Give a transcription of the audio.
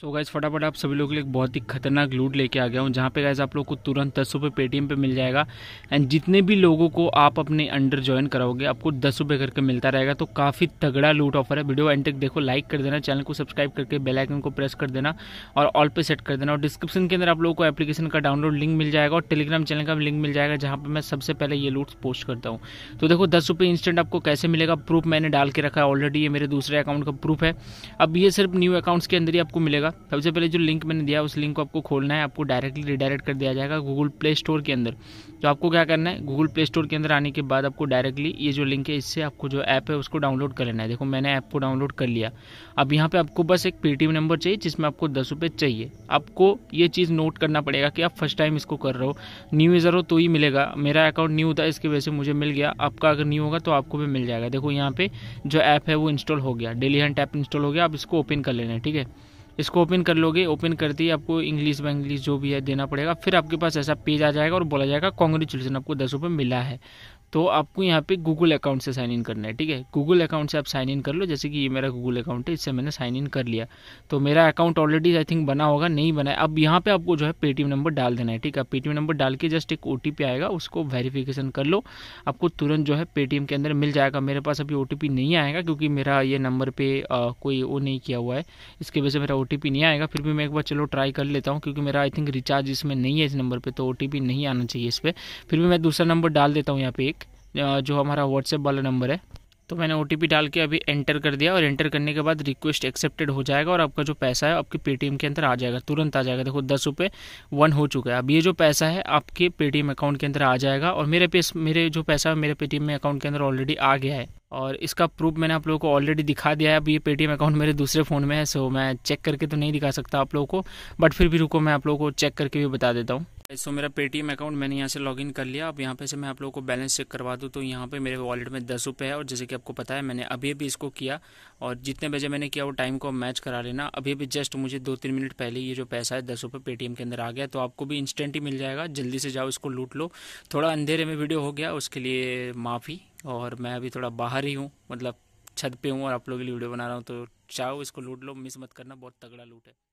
सो so guys फटाफट आप सभी लोगों के लिए एक बहुत ही खतरनाक लूट लेके आ गया हूँ जहाँ पे गाइज़ आप लोग को तुरंत दस रुपये पेटीएम पे मिल जाएगा एंड जितने भी लोगों को आप अपने अंडर ज्वाइन कराओगे आपको दस रुपये करके मिलता रहेगा तो काफ़ी तगड़ा लूट ऑफर है वीडियो एंड तक देखो लाइक कर देना चैनल को सब्सक्राइब करके बेलाइकन को प्रेस कर देना और ऑल पे सेट कर देना और डिस्क्रिप्शन के अंदर आप लोगों को एप्लीकेशन का डाउनलोड लिंक मिल जाएगा और टेलीग्राम चैनल का भी लिंक मिल जाएगा जहाँ पर मैं सबसे पहले ये लूट पोस्ट करता हूँ तो देखो दस रुपये इंस्टेंट आपको कैसे मिलेगा प्रूफ मैंने डाल के रखा है ऑलरेडी ये मेरे दूसरे अकाउंट का प्रूफ है अब ये सिर्फ न्यू अकाउंट्स के अंदर ही आपको मिलेगा जाएगा सबसे पहले जो लिंक मैंने दिया उस लिंक को आपको खोलना है आपको डायरेक्टली रिडायरेक्ट कर दिया जाएगा गूगल प्ले स्टोर के अंदर तो आपको क्या करना है गूगल प्ले स्टोर के अंदर आने के बाद आपको डायरेक्टली ये जो लिंक है इससे आपको जो ऐप है उसको डाउनलोड कर लेना है देखो मैंने ऐप को डाउनलोड कर लिया अब यहाँ पर आपको बस एक पेटीएम नंबर चाहिए जिसमें आपको दस चाहिए आपको ये चीज़ नोट करना पड़ेगा कि आप फर्स्ट टाइम इसको कर रहे हो न्यू यूज़र हो तो ही मिलेगा मेरा अकाउंट न्यू था इसकी वजह से मुझे मिल गया आपका अगर न्यू होगा तो आपको भी मिल जाएगा देखो यहाँ पे जो ऐप है वो इंस्टॉल हो गया डेली हंट ऐप इंस्टॉल हो गया आप इसको ओपन कर लेना ठीक है इसको ओपन कर लोगे ओपन करते ही आपको इंग्लिश बाई इंग्लिश जो भी है देना पड़ेगा फिर आपके पास ऐसा पेज आ जाएगा और बोला जाएगा कॉन्ग्रेचुलेसन आपको दस रुपये मिला है तो आपको यहाँ पे गूगल अकाउंट से साइन इन करना है ठीक है गूगल अकाउंट से आप साइन इन कर लो जैसे कि ये मेरा गूगल अकाउंट है इससे मैंने साइन इन कर लिया तो मेरा अकाउंट ऑलरेडी आई थिंक बना होगा नहीं बना है अब यहाँ पे आपको जो है पेटीएम नंबर डाल देना है ठीक है पेटीएम नंबर डाल के जस्ट एक ओ आएगा उसको वेरीफिकेशन कर लो आपको तुरंत जो है पेटीएम के अंदर मिल जाएगा मेरे पास अभी ओ नहीं आएगा क्योंकि मेरा ये नंबर पर कोई वो नहीं किया हुआ है इसकी वजह से मेरा ओ नहीं आएगा फिर भी मैं एक बार चलो ट्राई कर लेता हूँ क्योंकि मेरा आई थिंक रिचार्ज इसमें नहीं है इस नंबर पर तो ओ नहीं आना चाहिए इस पर फिर भी मैं दूसरा नंबर डाल देता हूँ यहाँ पे एक जो हमारा व्हाट्सएप वाला नंबर है तो मैंने ओ डाल के अभी एंटर कर दिया और एंटर करने के बाद रिक्वेस्ट एक्सेप्टेड हो जाएगा और आपका जो पैसा है आपके पेटीएम के अंदर आ जाएगा तुरंत आ जाएगा देखो दस रुपये वन हो चुका है अब ये जो पैसा है आपके पेटीएम अकाउंट के अंदर आ जाएगा और मेरे पे मेरे जो पैसा है मेरे पेटीएम में अकाउंट के अंदर ऑलरेडी आ गया है और इसका प्रूफ मैंने आप लोगों को ऑलरेडी दिखा दिया है अब ये पेटीएम अकाउंट मेरे दूसरे फ़ोन में है सो मैं चेक करके तो नहीं दिखा सकता आप लोगों को बट फिर भी रुको मैं आप लोगों को चेक करके भी बता देता हूँ सो मेरा पेटीएम अकाउंट मैंने यहाँ से लॉगिन कर लिया अब यहाँ पे से मैं आप लोगों को बैलेंस चेक करवा दूँ तो यहाँ पे मेरे वॉलेट में दस रुपये है और जैसे कि आपको पता है मैंने अभी अभी इसको किया और जितने बजे मैंने किया वो टाइम को मैच करा लेना अभी अभी जस्ट मुझे दो तीन मिनट पहले ये जो पैसा है दस रुपये पेटीएम के अंदर आ गया तो आपको भी इंस्टेंट ही मिल जाएगा जल्दी से जाओ इसको लूट लो थोड़ा अंधेरे में वीडियो हो गया उसके लिए माफ़ी और मैं अभी थोड़ा बाहर ही हूँ मतलब छत पर हूँ और आप लोगों के लिए वीडियो बना रहा हूँ तो चाहो इसको लूट लो मिस मत करना बहुत तगड़ा लूट है